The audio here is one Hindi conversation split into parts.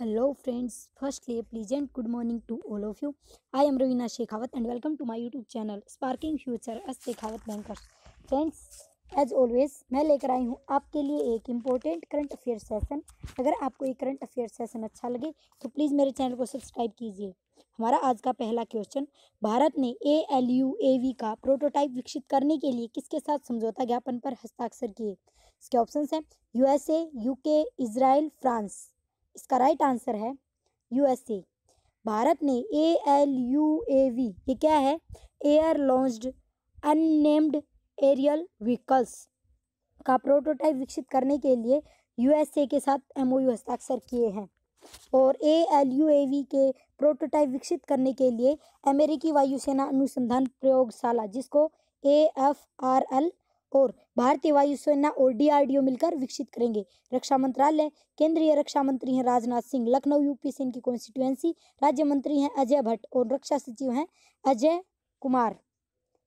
hello friends firstly pleasant good morning to all of you I am Raveena Shekhawat and welcome to my YouTube channel sparking future S Shekhawat bankers friends as always मैं लेकर आई हूँ आपके लिए एक इम्पोर्टेंट करंट अफेयर सेशन अगर आपको ये करंट अफेयर सेशन अच्छा लगे तो प्लीज़ मेरे चैनल को सब्सक्राइब कीजिए हमारा आज का पहला क्वेश्चन भारत ने A L U A V का प्रोटोटाइप विकसित करने के लिए किसके साथ समझौता ज्ञापन पर हस्ताक्षर किए इसके ऑप्शन हैं यूएसए यूके इसराइल फ्रांस इसका राइट आंसर है यूएसए भारत ने A L U A V ये क्या है air launched unnamed aerial vehicles का प्रोटोटाइप विकसित करने के लिए यूएसए के साथ एमओयू हस्ताक्षर किए हैं और A L U A V के प्रोटोटाइप विकसित करने के लिए अमेरिकी वायुसेना अनुसंधान प्रयोगशाला जिसको ए एफ आर एल और भारतीय वायुसेना और डीआरडीओ मिलकर विकसित करेंगे रक्षा मंत्रालय केंद्रीय रक्षा मंत्री हैं राजनाथ सिंह लखनऊ यूपी से इनकी कॉन्स्टिट्यूएंसी राज्य मंत्री हैं अजय भट्ट और रक्षा सचिव हैं अजय कुमार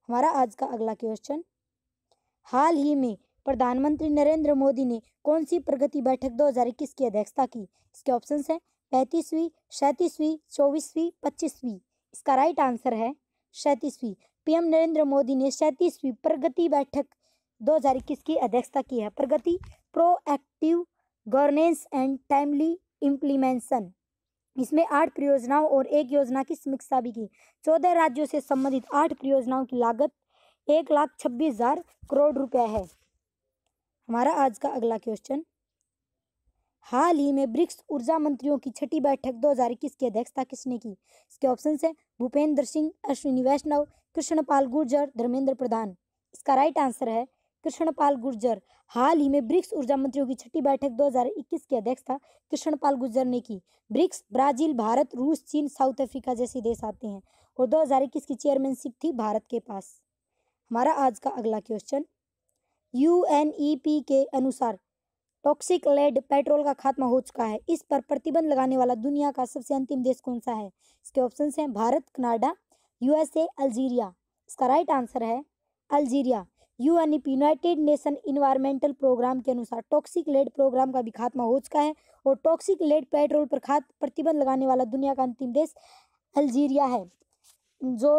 हमारा आज का अगला क्वेश्चन हाल ही में प्रधानमंत्री नरेंद्र मोदी ने कौन सी प्रगति बैठक दो की अध्यक्षता की इसके ऑप्शन है पैंतीसवीं सैतीसवीं चौबीसवीं पच्चीसवीं इसका राइट आंसर है सैतीसवीं पीएम नरेंद्र मोदी ने सैतीसवीं प्रगति बैठक 2021 की अध्यक्षता की है Pragati proactive governance and timely implementation इसमें आठ परियोजनाओं और एक योजना की समीक्षा भी की चौदह राज्यों से संबंधित आठ परियोजनाओं की लागत एक लाख छब्बीस हजार करोड़ रुपया है हमारा आज का अगला क्वेश्चन हाल ही में ब्रिक्स ऊर्जा मंत्रियों की छठी बैठक 2021 की अध्यक्षता किसने की इसके ऑप्शन है भूपेंद्र सिंह अश्विनी वैष्णव कृष्णपाल गुर्जर धर्मेंद्र प्रधान इसका राइट आंसर है कृष्णपाल गुर्जर हाल ही में ब्रिक्स ऊर्जा मंत्रियों की छठी बैठक 2021 की अध्यक्षता कृष्णपाल गुर्जर ने की ब्रिक्स ब्राजील भारत रूस चीन साउथ अफ्रीका जैसे देश आते हैं और 2021 की चेयरमैनशिप थी भारत के पास हमारा आज का अगला क्वेश्चन यू के अनुसार टॉक्सिक लेड पेट्रोल का खात्मा हो चुका है इस पर प्रतिबंध लगाने वाला दुनिया का सबसे अंतिम देश कौन सा है इसके ऑप्शन हैं भारत कनाडा यूएसए अल्जीरिया इसका राइट आंसर है Algeria UN United Nation environmental program के अनुसार टॉक्सिक लेड प्रोग्राम का भी खात्मा हो चुका है और टॉक्सिक लेड पेट्रोल पर खाद प्रतिबंध लगाने वाला दुनिया का अंतिम देश अल्जीरिया है जो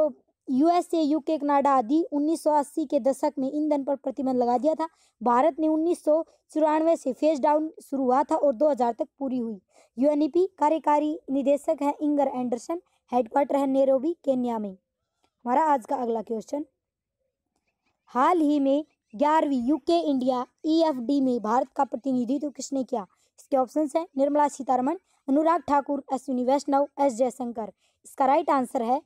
यूएसए यूके कनाडा आदि 1980 के दशक में ईंधन पर प्रतिबंध लगा दिया था भारत ने उन्नीस से फेज डाउन शुरू हुआ था और 2000 तक पूरी हुई यूएनईपी कार्यकारी निदेशक है इंगर एंडरसन हेडक्वार्टर है नेरोबी केन्या में हमारा आज का अगला क्वेश्चन हाल ही में ग्यारहवीं यूके इंडिया ईएफडी में भारत का प्रतिनिधित्व किसने किया इसके ऑप्शन है निर्मला सीतारमन अनुराग ठाकुर अश्विनी वैष्णव एस जयशंकर इसका राइट आंसर है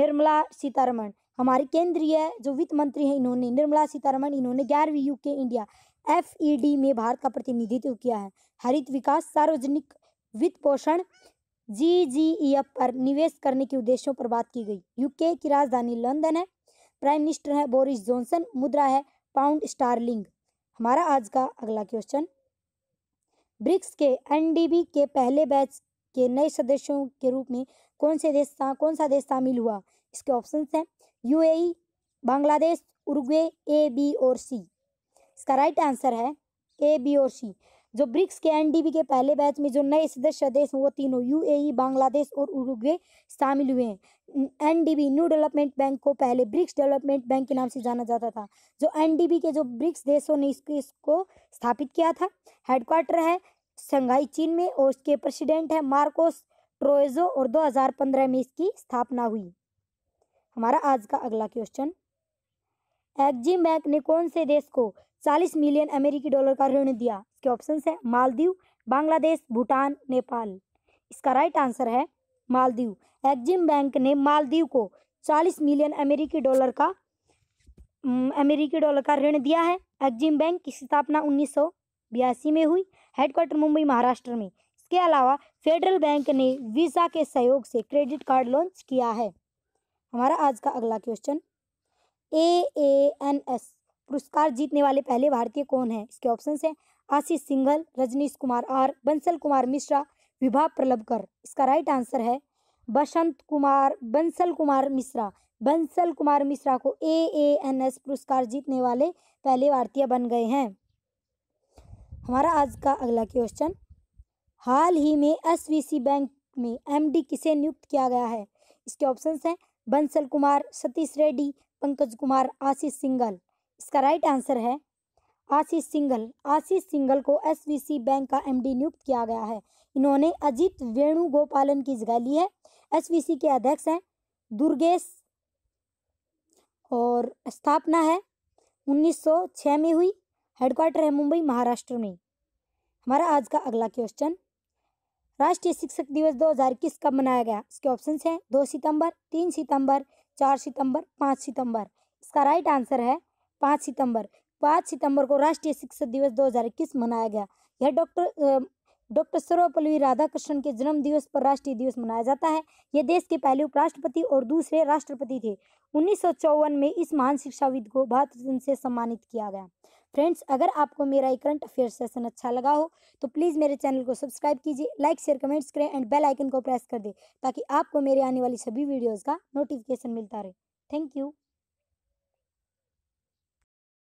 निर्मला सीतारमन हमारे केंद्रीय जो वित्त मंत्री हैं इन्होंने निर्मला सीतारमन इन्होंने ग्यारहवीं यूके इंडिया एफ में भारत का प्रतिनिधित्व किया है हरित विकास सार्वजनिक वित्त पोषण जी जी ई एफ पर निवेश करने के उद्देश्यों पर बात की गई यूके की राजधानी लंदन है प्राइम मिनिस्टर है बोरिस जॉनसन मुद्रा है पाउंड स्टारलिंग हमारा आज का अगला क्वेश्चन ब्रिक्स के एनडीबी के पहले बैच के नए सदस्यों के रूप में कौन से देश था कौन सा देश शामिल हुआ इसके ऑप्शन हैं UAE Bangladesh Uruguay A B और सी इसका राइट आंसर है ए बी और सी जो ब्रिक्स के एनडीबी के पहले बैच में जो नए सदस्य देश हैं वो तीनों यूएई बांग्लादेश और उरुग्वे शामिल हुए हैं एनडीबी न्यू डेवलपमेंट बैंक को पहले ब्रिक्स डेवलपमेंट बैंक के नाम से जाना जाता था जो एनडीबी के जो ब्रिक्स देशों ने इसको इसको स्थापित किया था हेडक्वार्टर है शंघाई चीन में और उसके प्रेसिडेंट है मार्कोस ट्रोएजो और दो में इसकी स्थापना हुई हमारा आज का अगला क्वेश्चन एक्जिम बैंक ने कौन से देश को 40 मिलियन अमेरिकी डॉलर का ऋण दिया इसके ऑप्शन है मालदीव बांग्लादेश भूटान नेपाल इसका राइट आंसर है मालदीव एक्जिम बैंक ने मालदीव को 40 मिलियन अमेरिकी डॉलर का अमेरिकी डॉलर का ऋण दिया है एक्जिम बैंक की स्थापना उन्नीस में हुई हेडक्वार्टर मुंबई महाराष्ट्र में इसके अलावा फेडरल बैंक ने वीज़ा के सहयोग से क्रेडिट कार्ड लॉन्च किया है हमारा आज का अगला question A A N S पुरस्कार जीतने वाले पहले भारतीय कौन है इसके ऑप्शन है आशीष सिंघल रजनीश कुमार आर बंसल कुमार मिश्रा विभा प्रलभकर इसका राइट आंसर है बसंत कुमार बंसल कुमार मिश्रा बंसल कुमार मिश्रा को ए ए एन एस पुरस्कार जीतने वाले पहले भारतीय बन गए हैं हमारा आज का अगला क्वेश्चन हाल ही में एसवीसी बैंक में एमडी किसे नियुक्त किया गया है इसके ऑप्शंस हैं बंसल कुमार सतीश रेड्डी पंकज कुमार आशीष सिंघल इसका राइट आंसर है आशीष सिंघल आशीष सिंघल को एसवीसी बैंक का एमडी नियुक्त किया गया है इन्होंने अजीत वेणुगोपालन की जगह ली है एसवीसी के अध्यक्ष हैं दुर्गेश और स्थापना है 1906 में हुई हेडक्वार्टर है मुंबई महाराष्ट्र में हमारा आज का अगला क्वेश्चन राष्ट्रीय शिक्षक दिवस 2021 कब मनाया गया इसके ऑप्शन हैं दो सितंबर तीन सितंबर चार सितंबर पाँच सितंबर इसका राइट आंसर है पाँच सितंबर पाँच सितंबर को राष्ट्रीय शिक्षक दिवस 2021 मनाया गया यह डॉक्टर डॉक्टर सर्वपल्ली राधाकृष्णन के जन्म दिवस पर राष्ट्रीय दिवस मनाया जाता है ये देश के पहले उपराष्ट्रपति और दूसरे राष्ट्रपति थे उन्नीस में इस महान शिक्षाविद को भारत रत्न से सम्मानित किया गया फ्रेंड्स अगर आपको मेरा ये करंट अफेयर सेशन अच्छा लगा हो तो प्लीज़ मेरे चैनल को सब्सक्राइब कीजिए लाइक शेयर कमेंट्स करें एंड बेल आइकन को प्रेस कर दें ताकि आपको मेरे आने वाली सभी वीडियोज़ का नोटिफिकेशन मिलता रहे थैंक यू